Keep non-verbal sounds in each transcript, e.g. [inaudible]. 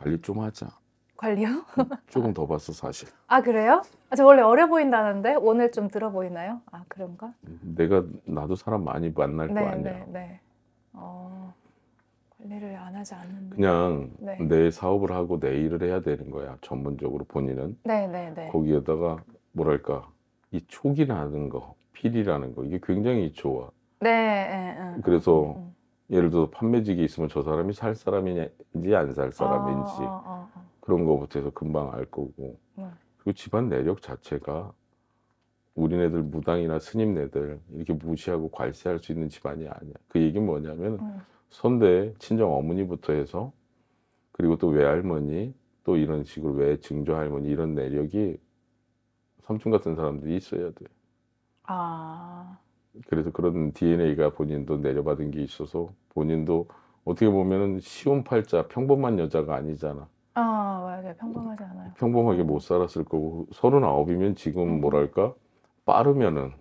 관리 좀 하자. 관리요? 조금 더 봤어 사실. 아 그래요? 아, 저 원래 어려 보인다는데 오늘 좀 들어 보이나요? 아 그런가? 내가 나도 사람 많이 만날 네, 거 아니야. 네, 네. 어, 관리를 안 하지 않는. 그냥 네. 내 사업을 하고 내 일을 해야 되는 거야. 전문적으로 본인은. 네, 네, 네. 거기에다가 뭐랄까 이 촉이라는 거, 필이라는 거 이게 굉장히 좋아. 네. 네, 네. 그래서 음. 음. 예를 들어 판매직이 있으면 저 사람이 살 사람인지 안 살 사람인지 아, 아, 아, 아, 그런 거부터 해서 금방 알 거고 네. 그리고 집안 내력 자체가 우리네들 무당이나 스님네들 이렇게 무시하고 괄세할 수 있는 집안이 아니야. 그 얘기는 뭐냐면 음. 선대 친정 어머니부터 해서 그리고 또 외할머니 또 이런 식으로 외 증조할머니 이런 내력이 삼촌 같은 사람들이 있어야 돼. 아. 그래서 그런 DNA가 본인도 내려받은 게 있어서 본인도 어떻게 보면은 시온 팔자 평범한 여자가 아니잖아. 아 맞아요. 평범하지 않아요. 평범하게 못 살았을 거고 서른아홉이면 지금 음. 뭐랄까 빠르면은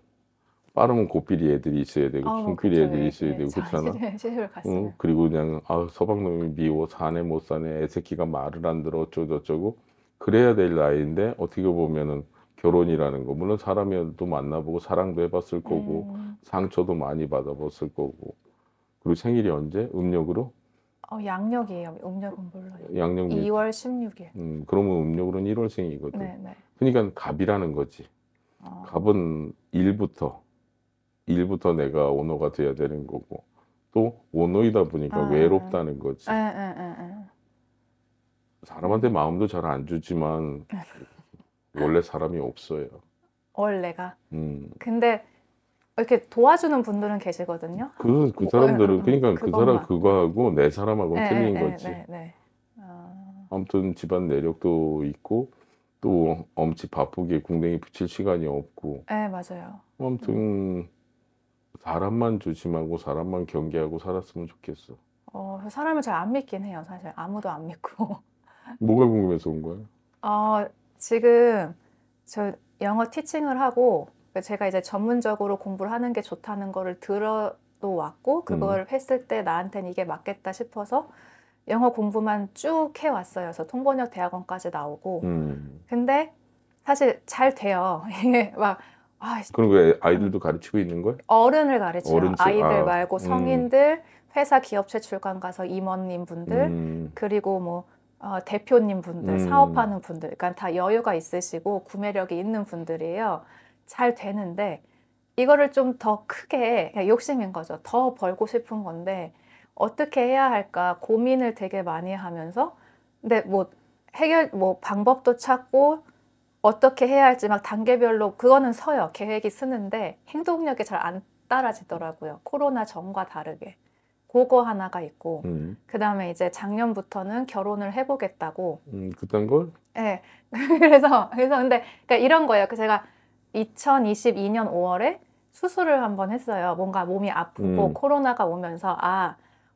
빠르면 곱비리 애들이 있어야 되고 아, 길이 뭐 애들이 예, 있어야 예. 되고 그렇잖아. 갔어요. 응, 그리고 그냥 아 서방놈이 미워 사네 못 사네 애새끼가 말을 안 들어 어쩌고 저쩌고 그래야 될 나이인데 어떻게 보면은 결혼이라는 거 물론 사람도 만나보고 사랑도 해봤을 거고 음. 상처도 많이 받아봤을 거고 그리고 생일이 언제? 음력으로? 어, 양력이에요. 음력은 몰라요. 양력 2월 16일. 음, 그러면 음력으로는 1월생이거든. 네, 네. 그러니까 갑이라는 거지. 어. 갑은 일부터 일부터 내가 오너가 돼야 되는 거고 또 오너이다 보니까 아, 외롭다는 거지. 에, 에, 에, 사람한테 마음도 잘 안 주지만 [laughs] 원래 사람이 없어요. 원래가. 음. 근데 이렇게 도와주는 분들은 계시거든요. 그, 그 어, 사람들은 어, 그러니까 그 사람 그거하고 내 사람하고 네, 틀린 네, 거지. 네, 네, 어... 아무튼 집안 내력도 있고 또 엄치 바쁘게 궁뎅이 붙일 시간이 없고. 네 맞아요. 아무튼 사람만 조심하고 사람만 경계하고 살았으면 좋겠어. 어 사람을 잘 안 믿긴 해요 사실 아무도 안 믿고. 뭐가 궁금해서 온 거야? 어 지금 저 영어 티칭을 하고 그러니까 제가 이제 전문적으로 공부를 하는 게 좋다는 거를 들어도 왔고 음. 그걸 음. 했을 때 나한테는 이게 맞겠다 싶어서 영어 공부만 쭉 해왔어요. 그래서 통번역 대학원까지 나오고 음. 근데 사실 잘 돼요. [laughs] 이게 막 아, 그런 거 아이들도 가르치고 있는 거예요? 어른을 가르쳐요. 어른 아이들 아, 말고 음. 성인들, 음. 회사 기업체 출간 가서 임원님 분들, 음. 그리고 뭐 어, 대표님 분들, 음. 사업하는 분들, 그러니까 다 여유가 있으시고 구매력이 있는 분들이에요. 잘 되는데 이거를 좀 더 크게 그러니까 욕심인 거죠. 더 벌고 싶은 건데 어떻게 해야 할까 고민을 되게 많이 하면서 근데 뭐 해결 뭐 방법도 찾고 어떻게 해야 할지 막 단계별로 그거는 서요. 계획이 쓰는데 행동력이 잘 안 따라지더라고요. 코로나 전과 다르게. 그거 하나가 있고 음. 그다음에 이제 작년부터는 결혼을 해보겠다고. 음, 그딴 걸? 네. [laughs] 그래서 그래서 근데 그러니까 이런 거예요. 그 제가 2022년 5월에 수술을 한번 했어요. 뭔가 몸이 아프고 음. 코로나가 오면서 아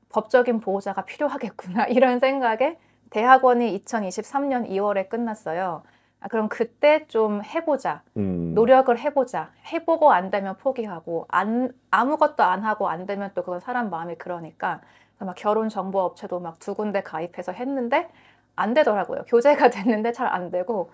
법적인 보호자가 필요하겠구나 [laughs] 이런 생각에 대학원이 2023년 2월에 끝났어요. 아, 그럼 그때 좀 해보자. 음. 노력을 해보자. 해보고 안 되면 포기하고, 안, 아무것도 안 하고 안 되면 또 그건 사람 마음이 그러니까. 막 결혼 정보 업체도 막 두 군데 가입해서 했는데 안 되더라고요. [laughs] 교제가 됐는데 잘 안 되고,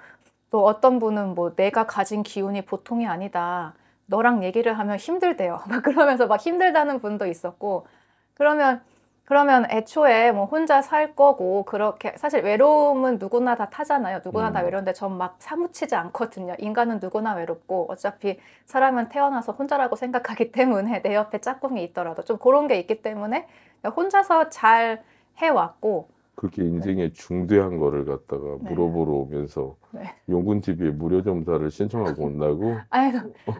또 어떤 분은 뭐 내가 가진 기운이 보통이 아니다. 너랑 얘기를 하면 힘들대요. [laughs] 막 그러면서 막 힘들다는 분도 있었고, 그러면 그러면 애초에 뭐 혼자 살 거고 그렇게 사실 외로움은 누구나 다 타잖아요. 누구나 음. 다 외로운데 전 막 사무치지 않거든요. 인간은 누구나 외롭고 어차피 사람은 태어나서 혼자라고 생각하기 [laughs] 때문에 내 옆에 짝꿍이 있더라도 좀 그런 게 있기 때문에 혼자서 잘 해왔고 그렇게 네. 인생의 중대한 거를 갖다가 네. 물어보러 오면서 네. 용군 TV에 무료 점사를 신청하고 온다고. [laughs] 아유,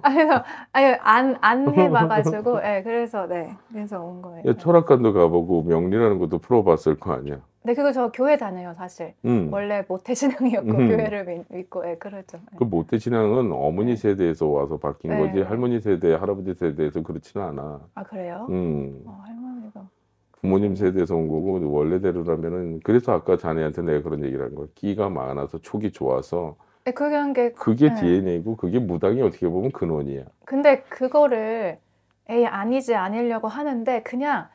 아유, 아유 안안 [laughs] 해봐가지고, 예, 그래서 네, 그래서 온 거예요. 철학관도 가보고 명리라는 것도 풀어봤을 거 아니야. 네, 그거 저 교회 다녀요, 사실. 음. 원래 모태신앙이었고 음. 교회를 믿고, 예, 그렇죠. 예. 그 모태신앙은 어머니 세대에서 와서 바뀐 네. 거지 할머니 세대, 할아버지 세대에서 그렇지는 않아. 아 그래요? 음. 어, 할머니가. 부모님 세대에서 온 거고 원래대로라면은 그래서 아까 자네한테 내가 그런 얘기를 한 거야. 끼가 많아서 촉이 좋아서 네, 그게 한게 그게 네. DNA고 그게 무당이 어떻게 보면 근원이야. 근데 그거를 에이 아니지 아니려고 하는데 그냥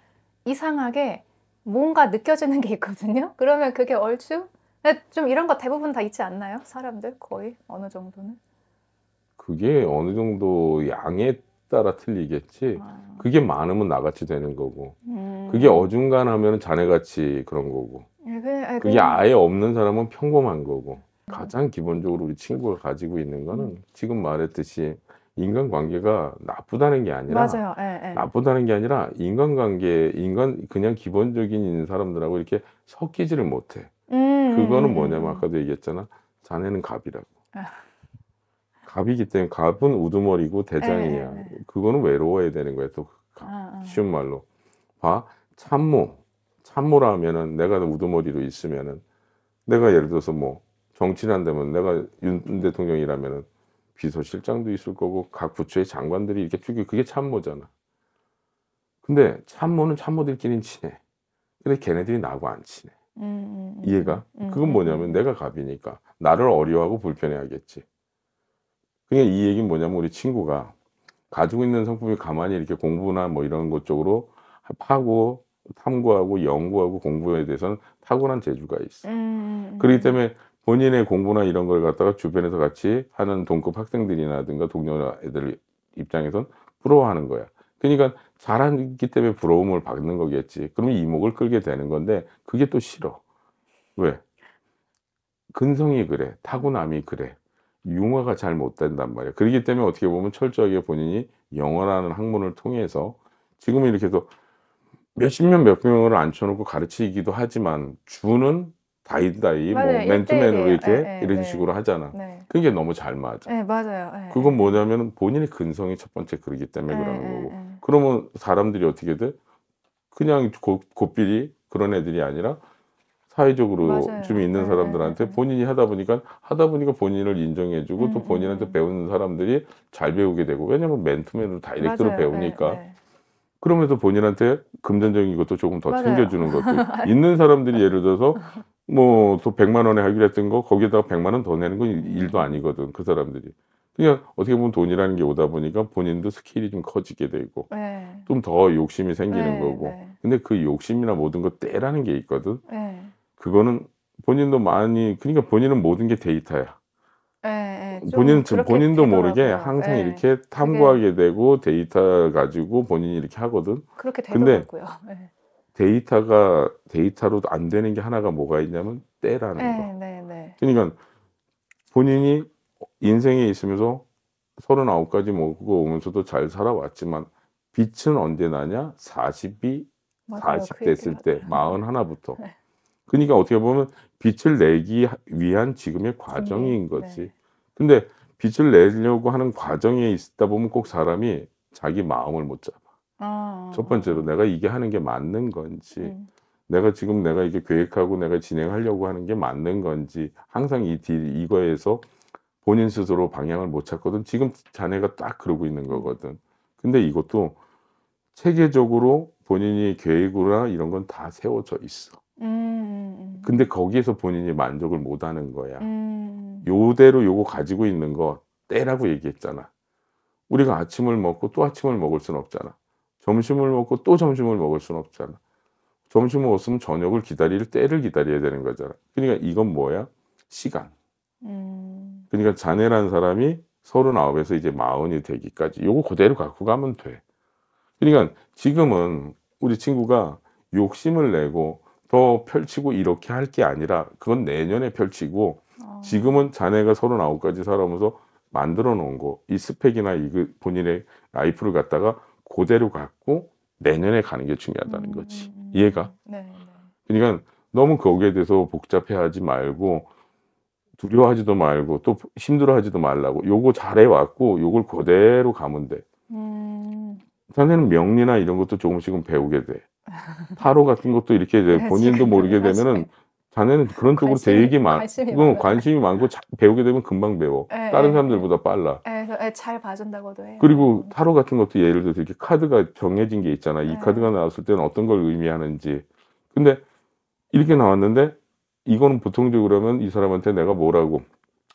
이상하게 뭔가 느껴지는 게 있거든요. 그러면 그게 얼추 네, 좀 이런 거 대부분 다 있지 않나요? 사람들 거의 어느 정도는? 그게 어느 정도 양에 따라 틀리겠지. 아. 그게 많으면 나같이 되는 거고. 음. 그게 어중간하면 자네같이 그런 거고. 아, 그래, 아, 그 그게 아예 없는 사람은 평범한 거고. 음. 가장 기본적으로 우리 친구가 가지고 있는 거는 음. 지금 말했듯이 인간관계가 나쁘다는 게 아니라 맞아요. 예, 예. 나쁘다는 게 아니라 인간관계 인간 그냥 기본적인 사람들하고 이렇게 섞이지를 못해. 음, 음, 그거는 뭐냐면 음, 아까도 얘기했잖아. 자네는 갑이라고. 아. 갑이기 때문에 갑은 우두머리고 대장이야. 네, 네. 그거는 외로워야 되는 거야. 또 그 아, 아. 쉬운 말로 봐 참모 참모라면은 내가 우두머리로 있으면은 내가 예를 들어서 뭐 정치한다면 내가 윤 대통령이라면은 비서실장도 있을 거고 각 부처의 장관들이 이렇게 쭉 그게 참모잖아. 근데 참모는 참모들끼리 친해. 근데 걔네들이 나고안 친해. 음, 음, 음, 이해가? 음, 그건 음, 뭐냐면 음. 내가 갑이니까 나를 어려워하고 불편해하겠지. 그러니까 이 얘기는 뭐냐면 우리 친구가 가지고 있는 성품이 가만히 이렇게 공부나 뭐 이런 것 쪽으로 파고 탐구하고 연구하고 공부에 대해서는 타고난 재주가 있어. 음, 음, 음, 그렇기 때문에 본인의 공부나 이런 걸 갖다가 주변에서 같이 하는 동급 학생들이라든가 동료 애들 입장에선 부러워하는 거야. 그러니까 잘하기 때문에 부러움을 받는 거겠지. 그러면 이목을 끌게 되는 건데 그게 또 싫어. 왜? 근성이 그래. 타고남이 그래. 융화가 잘못 된단 말이에요. 그렇기 때문에 어떻게 보면 철저하게 본인이 영어라는 학문을 통해서 지금은 이렇게 해 몇십 명, 몇백 명을 앉혀놓고 가르치기도 하지만 주는 다이다이, 뭐 맨투맨으로 이렇게 네, 이런 네. 식으로 하잖아. 네. 그게 너무 잘 맞아. 네, 맞아요. 그건 뭐냐면 본인의 근성이 첫 번째 그러기 때문에 그러는 거고. 그러면 사람들이 어떻게 돼? 그냥 고, 고리 그런 애들이 아니라 사회적으로 맞아요. 좀 있는 네. 사람들한테 본인이 하다 보니까 하다 보니까 본인을 인정해주고 음. 또 본인한테 배우는 사람들이 잘 배우게 되고 왜냐면 맨투맨으로 다이렉트로 맞아요. 배우니까 네, 네. 그러면서 본인한테 금전적인 것도 조금 더 맞아요. 챙겨주는 것도 [laughs] 있는 사람들이 예를 들어서 뭐또 100만 원에 하기로 했던 거 거기에다가 100만 원 더 내는 건 일도 아니거든 그 사람들이 그냥 어떻게 보면 돈이라는 게 오다 보니까 본인도 스킬이 좀 커지게 되고 네. 좀더 욕심이 생기는 거고 근데 그 욕심이나 모든 거 때라는 게 있거든 그거는 본인도 많이 그러니까 본인은 모든 게 데이터야. 네, 본인 본인도 되더라고요. 모르게 예. 항상 네. 이렇게 탐구하게 되고 데이터 가지고 본인이 이렇게 하거든. 그렇게 되더라고요. 근데 데이터가 데이터로 안 되는 게 하나가 뭐가 있냐면 때라는 거. 네, 네. 그러니까 본인이 인생에 있으면서 서른아홉 까지 먹고 오면서도 잘 살아왔지만 빛은 언제 나냐? 사십이 그 사십 됐을 때 마흔 하나부터. 네. 그러니까 어떻게 보면 빛을 내기 위한 지금의 과정인 네. 거지. 네. 근데 빛을 내려고 하는 과정에 있다 보면 꼭 사람이 자기 마음을 못 잡아. 아, 아 첫 번째로 아. 내가 이게 하는 게 맞는 건지, 음. 내가 지금 내가 이게 계획하고 내가 진행하려고 하는 게 맞는 건지, 항상 이 딜, 이거에서 본인 스스로 방향을 못 찾거든. 지금 자네가 딱 그러고 있는 거거든. 근데 이것도 체계적으로 본인이 계획이나 이런 건 다 세워져 있어. 음, 음, 음. 근데 거기에서 본인이 만족을 못 하는 거야. 음. 요대로 요거 가지고 있는 거 때라고 얘기했잖아. 우리가 아침을 먹고 또 아침을 먹을 순 없잖아. 점심을 먹고 또 점심을 먹을 순 없잖아. 점심 먹었으면 저녁을 기다릴 때를 기다려야 되는 거잖아. 그러니까 이건 뭐야? 시간. 음. 그러니까 자네라는 사람이 서른아홉에서 이제 마흔이 되기까지 요거 그대로 갖고 가면 돼. 그러니까 지금은 우리 친구가 욕심을 내고 더 펼치고 이렇게 할 게 아니라 그건 내년에 펼치고 아. 지금은 자네가 서른아홉까지 살아오면서 만들어 놓은 거 이 스펙이나 이 그 본인의 라이프를 갖다가 그대로 갖고 내년에 가는 게 중요하다는 음. 거지 이해가? 네, 네. 그러니까 너무 거기에 대해서 복잡해하지 말고 두려워하지도 말고 또 힘들어하지도 말라고 요거 잘해왔고 요걸 그대로 가면 돼 자네는 명리나 이런 것도 조금씩은 배우게 돼. [laughs] 타로 같은 것도 이렇게 네, 본인도 모르게 되면은 자네는 그런 쪽으로 관심이, 되게 많, 관심이, 관심이 많고 자, 배우게 되면 금방 배워. 에, 예, 예. 다른 에, 사람들보다 빨라. 에, 예, 잘 봐준다고도 해 그리고 타로 같은 것도 예를 들어서 이렇게 카드가 정해진 게 있잖아. 이 카드가 나왔을 때는 어떤 걸 의미하는지. 근데 이렇게 나왔는데 이거는 보통적으로 하면 이 사람한테 내가 뭐라고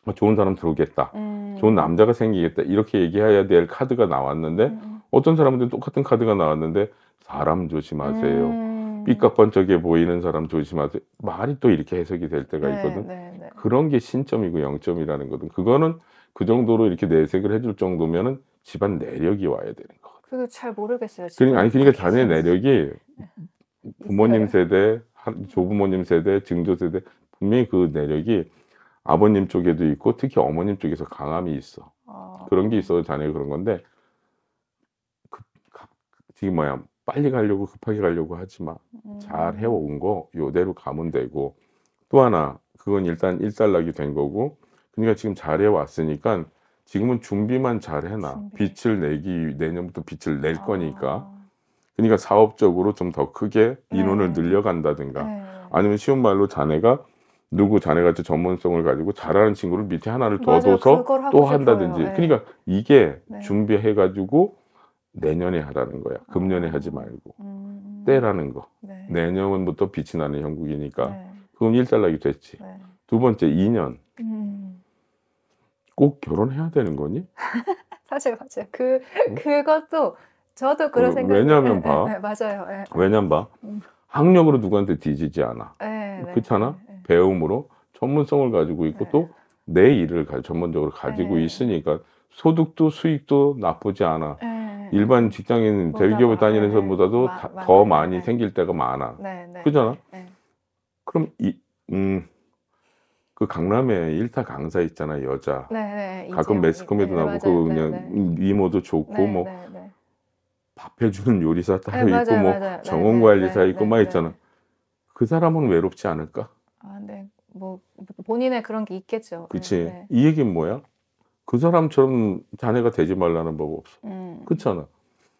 아, 좋은 사람 들어오겠다. 음. 좋은 남자가 생기겠다. 이렇게 얘기해야 될 카드가 나왔는데 음. 음. 어떤 사람들은 똑같은 카드가 나왔는데 사람 조심하세요. 음. 삐까뻔쩍해 보이는 사람 조심하세요. 말이 또 이렇게 해석이 될 때가 네, 있거든. 네, 네, 그런 게 신점이고 영점이라는 거든. 그거는 그 정도로 이렇게 내색을 해줄 정도면은 집안 내력이 와야 되는 거. 그거 잘 모르겠어요. 그러니까 아니 그러니까 자녀의 내력이 [laughs] 부모님 세대, 조부모님 세대, 증조 세대 분명히 그 내력이 아버님 쪽에도 있고 특히 어머님 쪽에서 강함이 있어. 아. 그런 게 있어서 자녀가 그런 건데 지금 뭐야 빨리 가려고 급하게 가려고 하지 마. 음. 잘 해온 거 요대로 가면 되고 또 하나 그건 일단 일단락이 된 거고 그러니까 지금 잘 해왔으니까 지금은 준비만 잘 해놔. 준비. 빛을 내기 내년부터 빛을 낼 아. 거니까. 그러니까 사업적으로 좀 더 크게 인원을 네. 늘려간다든가 네. 아니면 쉬운 말로 자네가 누구 자네같이 전문성을 가지고 잘하는 친구를 밑에 하나를 더 맞아요. 둬서 또 한다든지 네. 그러니까 이게 네. 준비해가지고 내년에 하라는 거야. 금년에 하지 말고. 음, 음. 때라는 거. 네. 내년부터 빛이 나는 형국이니까. 네. 그럼 일단락이 됐지. 네. 두 번째, 2년. 음. 꼭 결혼해야 되는 거니? 사실 [laughs] 맞아요. 그, 응? 그것도 저도 그런 그, 생각 왜냐면 네, 예, 봐. 네, 맞아요. 왜냐면 봐. 음. 학력으로 누구한테 뒤지지 않아. 그렇잖아? 배움으로 전문성을 가지고 있고 네. 또내 일을 전문적으로 가지고 있으니까 소득도 수익도 나쁘지 않아. 네. 일반 직장인 맞 대기업을 다니는사람보다도 네, 네. 더 많이 네. 생길 때가 많아. 네, 네, 그잖아. 그럼 이 음. 그 강남에 일타 강사 있잖아 여자. 가끔 매스컴에도 나오고 그 그냥 미모도 좋고 뭐 밥해주는 요리사 따로 있고 맞아요, 뭐 정원 관리사 있고 막 있잖아. 그 사람은 외롭지 않을까? 아, 네. 뭐 본인의 그런 게 있겠죠. 그렇지. 이 얘기는 뭐야? 그 사람처럼 자네가 되지 말라는 법 없어. 음. 그렇잖아.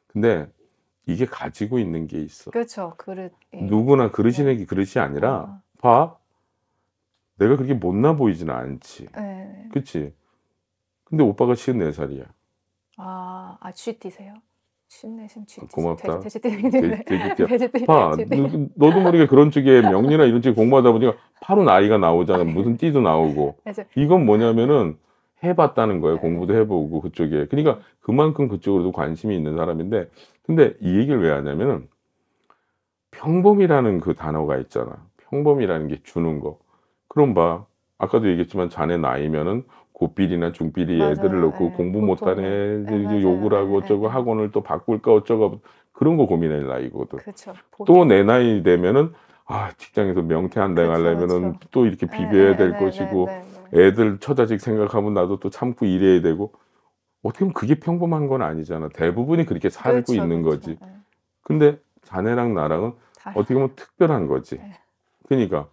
근데 이게 가지고 있는 게 있어. 그렇죠. 그릇. 예. 누구나 그릇이네 네. 그릇이 아니라 아. 어. 봐. 내가 그렇게 못나 보이지 않지. 네. 예. 그렇 근데 오빠가 54살이야. 아, 아 쥐띠세요? 쉰내심 네 쥐띠. 고맙다. 돼지띠. [laughs] 봐. 너도 모르게 그런 쪽에 명리나 이런 쪽에 공부하다 보니까 바로 나이가 나오잖아. 무슨 띠도 나오고. 이건 뭐냐면은 해봤다는 거예요. 네. 공부도 해보고 그쪽에. 그러니까 그만큼 그쪽으로도 관심이 있는 사람인데, 근데 이 얘기를 왜 하냐면은 평범이라는 그 단어가 있잖아. 평범이라는 게 주는 거. 그럼 봐. 아까도 얘기했지만 자네 나이면은 고삐리나 중삐리 맞아요. 애들을 놓고 네. 공부 못하는 애들이 네, 욕을 하고 네. 어쩌고 네. 학원을 또 바꿀까 어쩌고 그런 거 고민할 나이거든. 그렇죠. 또 내 나이 되면은 아 직장에서 명퇴 안 당하려면은 또 이렇게 네, 비벼야 될 것이고 애들 처자식 생각하면 나도 또 참고 일해야 되고 어떻게 보면 그게 평범한 건 아니잖아. 대부분이 그렇게 살고 그렇죠, 있는 그렇죠. 거지. 네. 근데 자네랑 나랑은 어떻게 보면 특별한 거지. 네. 그러니까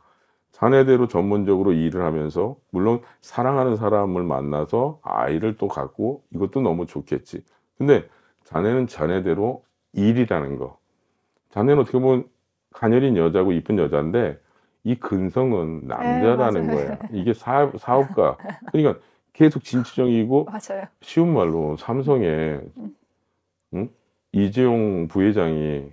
자네대로 전문적으로 일을 하면서 물론 사랑하는 사람을 만나서 아이를 또 갖고 이것도 너무 좋겠지. 근데 자네는 자네대로 일이라는 거. 자네는 어떻게 보면 가녀린 여자고 이쁜 여자인데 이 근성은 남자라는 네, 거야. 이게 사업, 사업가. 그러니까 계속 진취적이고 쉬운 말로 삼성에 응? 이재용 부회장이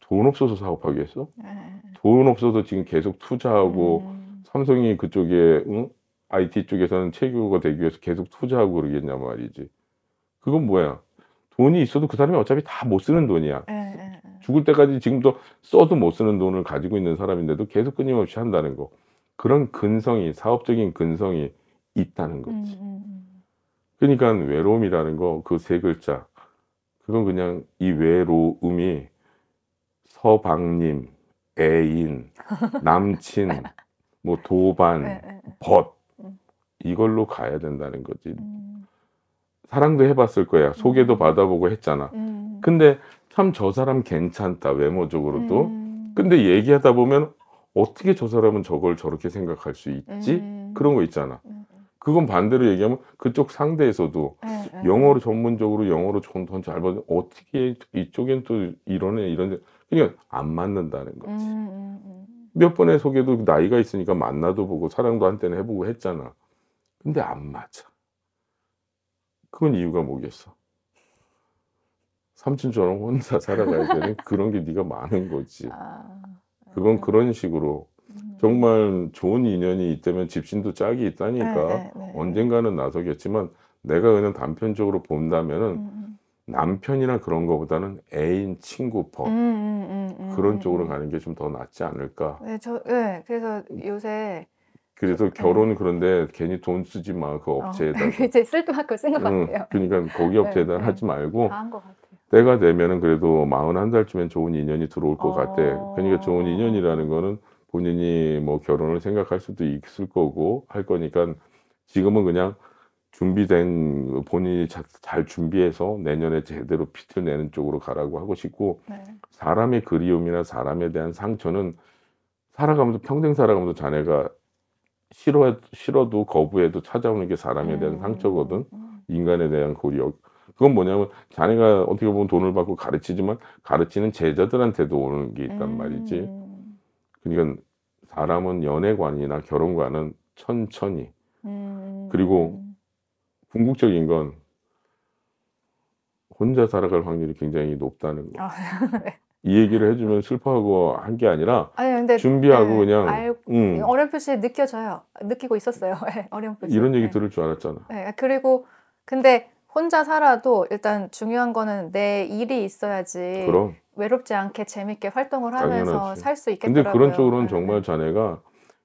돈 없어서 사업하기 했어? 네. 돈 없어서 지금 계속 투자하고 음. 삼성이 그쪽에 응? IT 쪽에서는 최고가 되기 위해서 계속 투자하고 그러겠냐 말이지. 그건 뭐야? 돈이 있어도 그 사람이 어차피 다 못 쓰는 돈이야. 에이. 네, 죽을 때까지 지금도 써도 못 쓰는 돈을 가지고 있는 사람인데도 계속 끊임없이 한다는 거. 그런 근성이, 사업적인 근성이 있다는 거지. 음, 음, 음. 그러니까 외로움이라는 거, 그 세 글자. 그건 그냥 이 외로움이 서방님, 애인, [laughs] 남친, 뭐 도반, 네, 네, 네. 벗. 이걸로 가야 된다는 거지. 사랑도 해봤을 거야. 소개도 받아보고 했잖아. 근데 참저 사람 괜찮다 외모적으로도 음. 근데 얘기하다 보면 어떻게 저 사람은 저걸 저렇게 생각할 수 있지 음. 그런 거 있잖아 음. 그건 반대로 얘기하면 그쪽 상대에서도 음. 음. 영어로 전문적으로 영어로 조금 더잘 받은 어떻게 이쪽엔 또 이러네 이런데 그냥안 맞는다는 거지 음, 몇 번의 소개도 나이가 있으니까 만나도 보고 사랑도 한때는 해보고 했잖아 근데 안 맞아 그건 이유가 뭐겠어 삼촌처럼 혼자 살아갈 때는 [laughs] 그런 게 네가 많은 거지. 아, 그건 네. 그런 식으로 음. 정말 좋은 인연이 있다면 집신도 짝이 있다니까 네, 네, 네. 네. 언젠가는 나서겠지만 내가 그냥 단편적으로 본다면은 음, 음. 남편이나 그런 거보다는 애인 친구 법 음, 음, 음 그런 쪽으로 가는 게 좀 더 낫지 않을까. 네, 저, 네, 그래서 요새 그래서 네. 결혼 그런데 괜히 돈 쓰지 마 그 업체에다. 어, [laughs] 이제 쓸데없 쓴것 같아요. 그러니까 거기 업체에다 하지 말고. 다한 것 같아요. 때가 되면은 그래도 41살쯤엔 좋은 인연이 들어올 것 어. 같대. 그러니까 좋은 인연이라는 거는 본인이 뭐 결혼을 생각할 수도 있을 거고 할 거니까 지금은 그냥 준비된 본인이 자, 잘 준비해서 내년에 제대로 피트 내는 쪽으로 가라고 하고 싶고 네. 사람의 그리움이나 사람에 대한 상처는 살아가면서 평생 살아가면서 자네가 싫어 싫어도 거부해도 찾아오는 게 사람에 대한 음. 상처거든 음. 인간에 대한 고력 그건 뭐냐면 자네가 어떻게 보면 돈을 받고 가르치지만 가르치는 제자들한테도 오는 게 있단 음. 말이지. 그러니까 사람은 연애관이나 결혼관은 천천히 음. 그리고 궁극적인 건 혼자 살아갈 확률이 굉장히 높다는 거. 아, 이 얘기를 해주면 슬퍼하고 한 게 아니라 아니, 준비하고 네, 그냥 음. 어렴풋이 느껴져요. 느끼고 있었어요. [laughs] 어렴풋이 이런 얘기 네. 들을 줄 알았잖아. 네, 그리고 근데 혼자 살아도 일단 중요한 거는 내 일이 있어야지 그럼. 외롭지 않게 재밌게 활동을 하면서 살 수있겠더 근데 그런 쪽으로는 네, 네, 정말 네. 자네가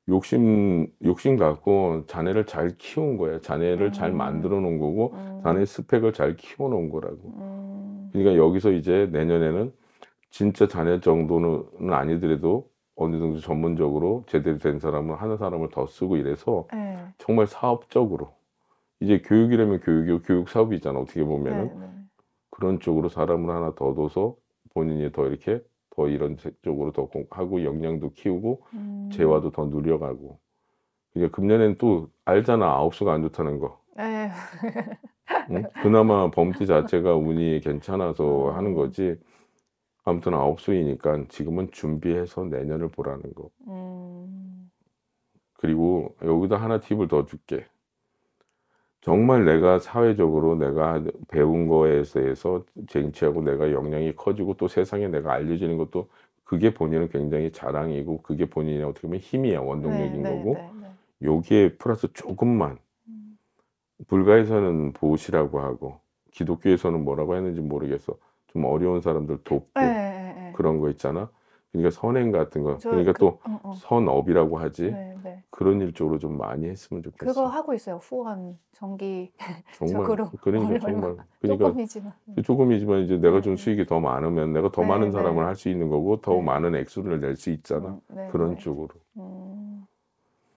욕심 욕심 갖고 자네를 잘 키운 거야. 자네를 음. 잘 만들어 놓은 거고 음. 자네 스펙을 잘 키워 놓은 거라고. 음. 그러니까 여기서 이제 내년에는 진짜 자네 정도는 아니더라도 어느 정도 전문적으로 제대로 된사람을 하는 사람을 더 쓰고 이래서 네. 정말 사업적으로 이제 교육이라면 교육이고 교육 사업이잖아 어떻게 보면은 네, 네. 그런 쪽으로 사람을 하나 더 둬서 본인이 더 이렇게 더 이런 쪽으로 더 하고 역량도 키우고 음. 재화도 더 누려가고 이제 그러니까 금년엔 또 알잖아 아홉수가 안 좋다는 거. 네. 응? 그나마 범띠 자체가 운이 괜찮아서 음. 하는 거지. 아무튼 아홉 수이니까 지금은 준비해서 내년을 보라는 거. 음... 그리고 여기다 하나 팁을 더 줄게. 정말 내가 사회적으로 내가 배운 거에 대해서 쟁취하고 내가 역량이 커지고 또 세상에 내가 알려지는 것도 그게 본인은 굉장히 자랑이고 그게 본인이 어떻게 보면 힘이야 원동력인 네, 네 거고 네, 네, 기에 플러스 조금만 음. 불가에서는 보시라고 하고 기독교에서는 뭐라고 했는지 모르겠어 좀 어려운 사람들 돕고 예, 예, 예, 그런 거 있잖아 그러니까 선행 같은 거. 그러니까 그, 또 어, 어. 선업이라고 하지. 네, 네. 그런 일 쪽으로 좀 많이 했으면 좋겠어요. 그거 하고 있어요. 후원 정기 적으 [laughs] 그러니까 정말. 그러니까 조금이지만. 음. 조금이지만 이제 내가 좀 네. 수익이 더 많으면 내가 더 네, 많은 사람을 네. 할수 있는 거고 더 많은 액수를 낼 수 있잖아. 음, 그런 쪽으로. 음.